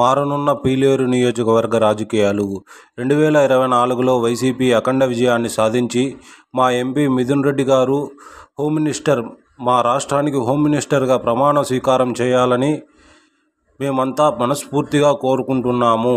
మారనున్న పీలేరు నియోజకవర్గ రాజకీయాలు రెండు వేల ఇరవై నాలుగులో వైసీపీ అఖండ విజయాన్ని సాధించి మా ఎంపీ మిథున్ రెడ్డి గారు హోమ్ మినిస్టర్ మా రాష్ట్రానికి హోమ్ మినిస్టర్గా ప్రమాణ స్వీకారం చేయాలని మేమంతా మనస్ఫూర్తిగా కోరుకుంటున్నాము